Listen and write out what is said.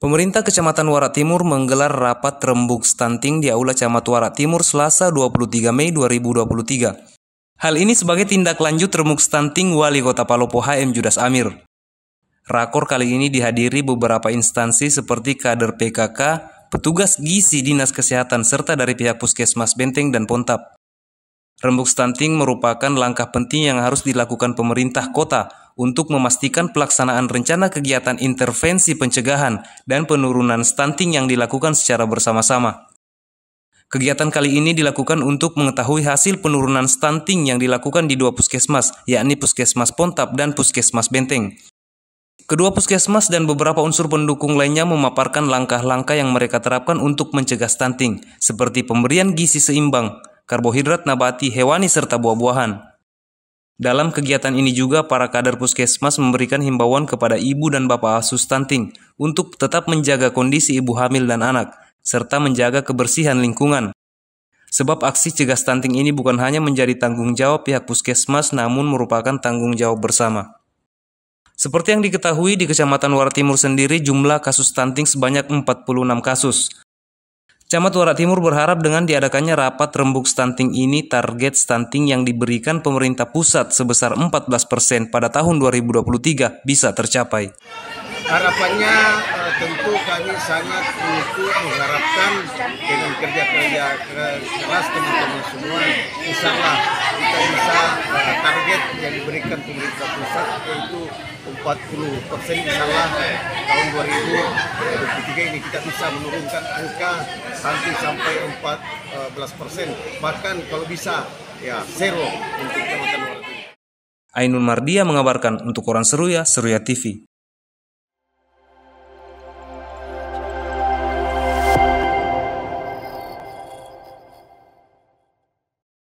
Pemerintah Kecamatan Wara Timur menggelar rapat rembuk stunting di Aula Camat Wara Timur Selasa 23 Mei 2023. Hal ini sebagai tindak lanjut rembuk stunting Wali Kota Palopo HM Judas Amir. Rakor kali ini dihadiri beberapa instansi seperti kader PKK, petugas gizi Dinas Kesehatan, serta dari pihak Puskesmas Benteng dan Pontap. Rembuk stunting merupakan langkah penting yang harus dilakukan pemerintah kota untuk memastikan pelaksanaan rencana kegiatan intervensi pencegahan dan penurunan stunting yang dilakukan secara bersama-sama. Kegiatan kali ini dilakukan untuk mengetahui hasil penurunan stunting yang dilakukan di dua puskesmas, yakni Puskesmas Pontap dan Puskesmas Benteng. Kedua puskesmas dan beberapa unsur pendukung lainnya memaparkan langkah-langkah yang mereka terapkan untuk mencegah stunting, seperti pemberian gizi seimbang, karbohidrat nabati, hewani, serta buah-buahan. Dalam kegiatan ini juga para kader puskesmas memberikan himbauan kepada ibu dan bapak asuh stunting untuk tetap menjaga kondisi ibu hamil dan anak, serta menjaga kebersihan lingkungan. Sebab aksi cegah stunting ini bukan hanya menjadi tanggung jawab pihak puskesmas namun merupakan tanggung jawab bersama. Seperti yang diketahui di Kecamatan Wartimur Timur sendiri jumlah kasus stunting sebanyak 46 kasus. Camat Warak Timur berharap dengan diadakannya rapat rembuk stunting ini target stunting yang diberikan pemerintah pusat sebesar 14% pada tahun 2023 bisa tercapai. Harapannya eh, tentu kami sangat untuk mengharapkan dengan kerja kerja keras teman-teman semua, Allah kita bisa eh, target yang diberikan pemerintah pusat yaitu 40 persen salah tahun 2023 ini kita bisa menurunkan angka nanti sampai 14 persen bahkan kalau bisa ya zero untuk teman-teman Ainun Mardia mengabarkan untuk Koran Seruya, Seruya TV.